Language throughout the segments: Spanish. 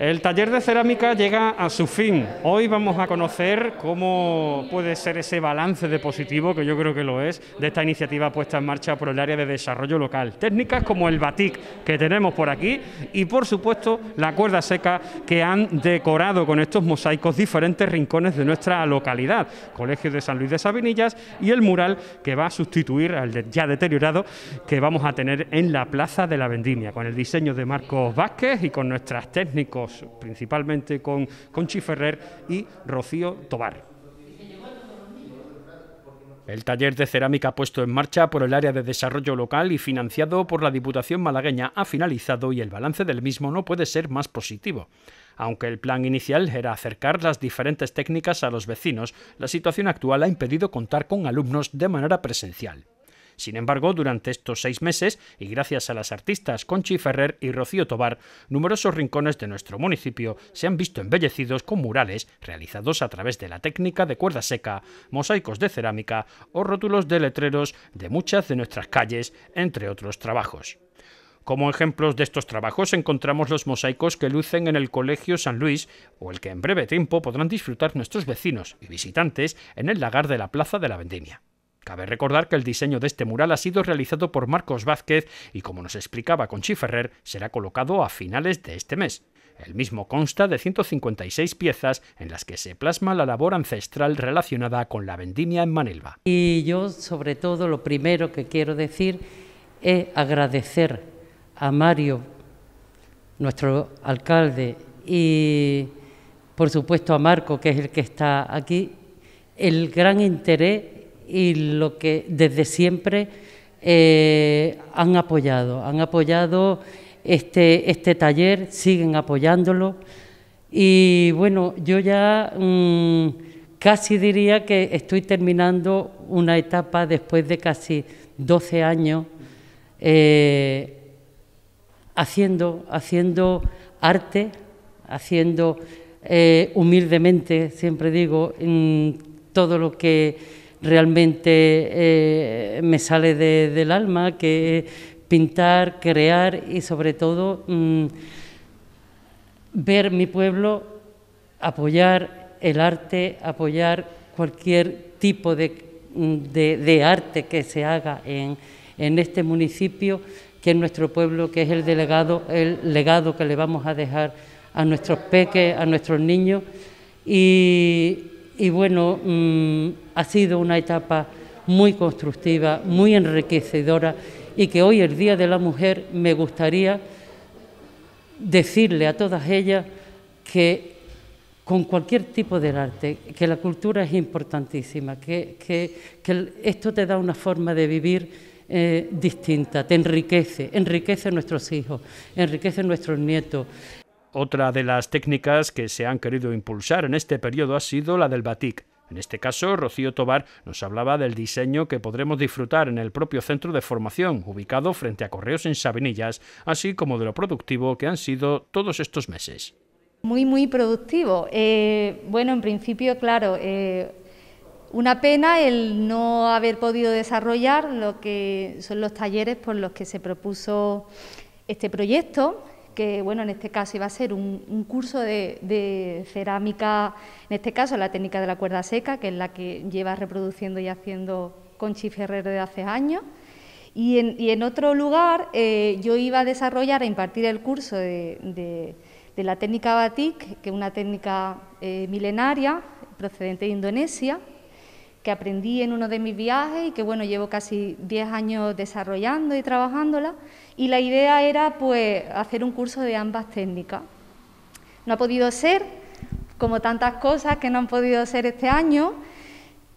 El taller de cerámica llega a su fin. Hoy vamos a conocer cómo puede ser ese balance de positivo, que yo creo que lo es, de esta iniciativa puesta en marcha por el área de desarrollo local. Técnicas como el batik que tenemos por aquí y, por supuesto, la cuerda seca que han decorado con estos mosaicos diferentes rincones de nuestra localidad. Colegio de San Luis de Sabinillas y el mural que va a sustituir al ya deteriorado que vamos a tener en la Plaza de la Vendimia, con el diseño de Marcos Vázquez y con nuestras técnicos principalmente con Conchi Ferrer y Rocío Tobar. El taller de cerámica puesto en marcha por el área de desarrollo local y financiado por la Diputación malagueña ha finalizado y el balance del mismo no puede ser más positivo. Aunque el plan inicial era acercar las diferentes técnicas a los vecinos, la situación actual ha impedido contar con alumnos de manera presencial. Sin embargo, durante estos seis meses, y gracias a las artistas Conchi Ferrer y Rocío Tobar, numerosos rincones de nuestro municipio se han visto embellecidos con murales realizados a través de la técnica de cuerda seca, mosaicos de cerámica o rótulos de letreros de muchas de nuestras calles, entre otros trabajos. Como ejemplos de estos trabajos encontramos los mosaicos que lucen en el Colegio San Luis o el que en breve tiempo podrán disfrutar nuestros vecinos y visitantes en el lagar de la Plaza de la Vendimia. Cabe recordar que el diseño de este mural ha sido realizado por Marcos Vázquez y, como nos explicaba con Ferrer, será colocado a finales de este mes. El mismo consta de 156 piezas en las que se plasma la labor ancestral relacionada con la vendimia en Manelva. Y yo, sobre todo, lo primero que quiero decir es agradecer a Mario, nuestro alcalde, y por supuesto a Marco, que es el que está aquí, el gran interés y lo que desde siempre eh, han apoyado. Han apoyado este, este, taller, siguen apoyándolo. Y bueno, yo ya mm, casi diría que estoy terminando una etapa después de casi 12 años eh, haciendo, haciendo arte, haciendo eh, humildemente, siempre digo, en todo lo que realmente eh, me sale del alma, que pintar, crear y sobre todo mm, ver mi pueblo, apoyar el arte, apoyar cualquier tipo de, mm, arte que se haga en, este municipio, que es nuestro pueblo, que es el delegado, el legado que le vamos a dejar a nuestros peques, a nuestros niños. Y, y bueno, mm, ha sido una etapa muy constructiva, muy enriquecedora y que hoy, el Día de la Mujer, me gustaría decirle a todas ellas que con cualquier tipo del arte, que la cultura es importantísima, que, esto te da una forma de vivir eh, distinta, te enriquece, enriquece a nuestros hijos, enriquece a nuestros nietos, otra de las técnicas que se han querido impulsar en este periodo ha sido la del batik. En este caso, Rocío Tobar nos hablaba del diseño que podremos disfrutar en el propio centro de formación, ubicado frente a Correos en Sabinillas, así como de lo productivo que han sido todos estos meses. Muy, muy productivo. Eh, bueno, en principio, claro, eh, una pena el no haber podido desarrollar lo que son los talleres por los que se propuso este proyecto que en este caso iba a ser un, curso de, cerámica, en este caso la técnica de la cuerda seca, que es la que lleva reproduciendo y haciendo Conchi Ferrero de hace años. Y en, otro lugar eh, yo iba a desarrollar, e impartir el curso de, la técnica batik, que es una técnica eh, milenaria procedente de Indonesia, que aprendí en uno de mis viajes y que bueno, llevo casi 10 años desarrollando y trabajándola y la idea era pues hacer un curso de ambas técnicas. No ha podido ser, como tantas cosas que no han podido ser este año,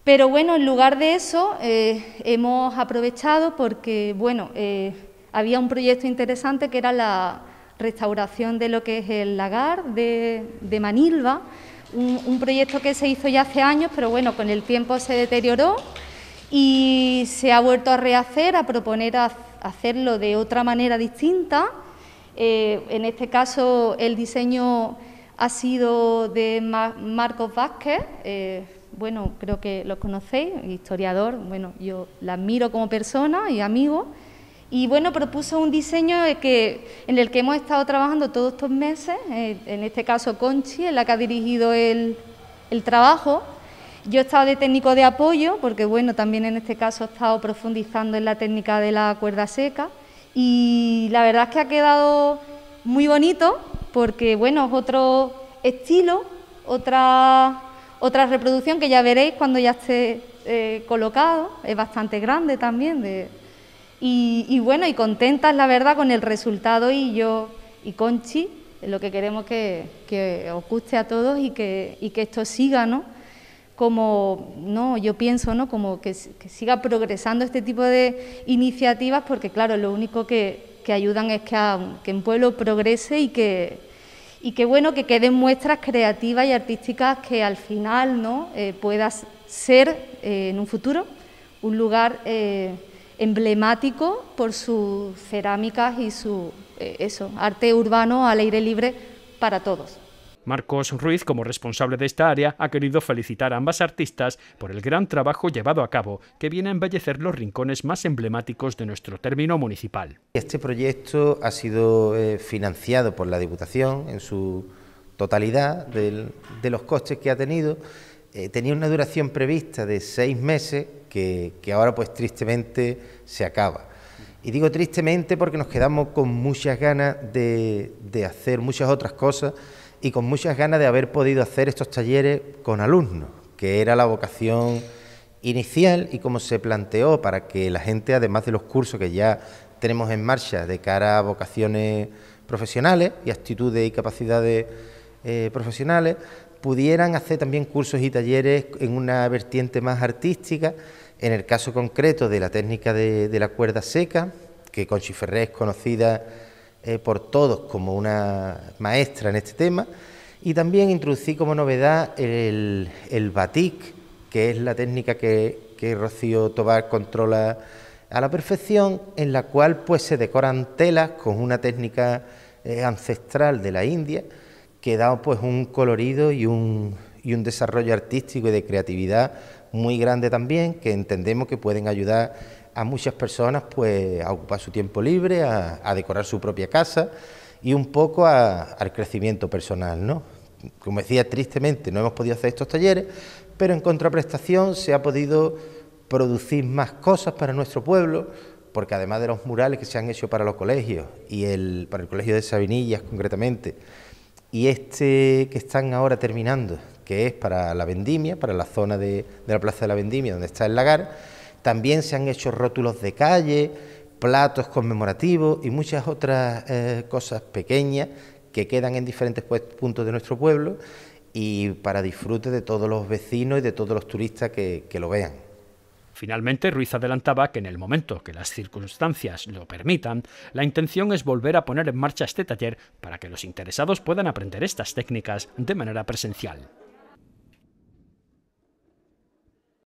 pero bueno, en lugar de eso eh, hemos aprovechado porque bueno, eh, había un proyecto interesante que era la restauración de lo que es el lagar de, de Manilva, un, proyecto que se hizo ya hace años, pero bueno, con el tiempo se deterioró y se ha vuelto a rehacer, a proponer hacerlo de otra manera distinta. Eh, en este caso, el diseño ha sido de Marcos Vázquez, eh, bueno, creo que lo conocéis, historiador, bueno, yo la admiro como persona y amigo. Y bueno, propuso un diseño en el que hemos estado trabajando todos estos meses, eh, en este caso Conchi, en la que ha dirigido el, trabajo. Yo he estado de técnico de apoyo, porque bueno, también en este caso he estado profundizando en la técnica de la cuerda seca. Y la verdad es que ha quedado muy bonito, porque bueno, es otro estilo, otra, otra reproducción que ya veréis cuando ya esté eh, colocado. Es bastante grande también, de y, bueno, y contentas, la verdad, con el resultado y yo y Conchi, lo que queremos que, os guste a todos y que, que esto siga, ¿no? Como, no, yo pienso, ¿no? Como que, siga progresando este tipo de iniciativas porque, claro, lo único que, ayudan es que, un pueblo progrese y que, y que, bueno, que queden muestras creativas y artísticas que al final, ¿no? Eh, puedas ser eh, en un futuro un lugar... Eh, emblemático por sus cerámicas y su eh, eso, arte urbano al aire libre para todos. Marcos Ruiz, como responsable de esta área, ha querido felicitar a ambas artistas por el gran trabajo llevado a cabo, que viene a embellecer los rincones más emblemáticos de nuestro término municipal. Este proyecto ha sido eh, financiado por la Diputación en su totalidad de los costes que ha tenido. Eh, tenía una duración prevista de seis meses que, ahora pues tristemente se acaba. Y digo tristemente porque nos quedamos con muchas ganas de, de hacer muchas otras cosas y con muchas ganas de haber podido hacer estos talleres con alumnos, que era la vocación inicial y como se planteó para que la gente, además de los cursos que ya tenemos en marcha de cara a vocaciones profesionales y actitudes y capacidades eh, profesionales pudieran hacer también cursos y talleres en una vertiente más artística, en el caso concreto de la técnica de, la cuerda seca, que Conchi Ferré es conocida eh, por todos como una maestra en este tema, y también introducí como novedad el, batik, que es la técnica que, Rocío Tobar controla a la perfección, en la cual pues se decoran telas con una técnica eh, ancestral de la India, que da pues un colorido y un, un desarrollo artístico y de creatividad muy grande también, que entendemos que pueden ayudar a muchas personas pues a ocupar su tiempo libre, a, decorar su propia casa y un poco al crecimiento personal, ¿no? Como decía, tristemente no hemos podido hacer estos talleres, pero en contraprestación se ha podido producir más cosas para nuestro pueblo, porque además de los murales que se han hecho para los colegios y el, para el colegio de Sabinillas concretamente, y este que están ahora terminando, que es para la vendimia, para la zona de, la Plaza de la Vendimia, donde está el lagar, también se han hecho rótulos de calle, platos conmemorativos y muchas otras eh, cosas pequeñas que quedan en diferentes puntos de nuestro pueblo y para disfrute de todos los vecinos y de todos los turistas que lo vean. Finalmente, Ruiz adelantaba que en el momento que las circunstancias lo permitan, la intención es volver a poner en marcha este taller para que los interesados puedan aprender estas técnicas de manera presencial.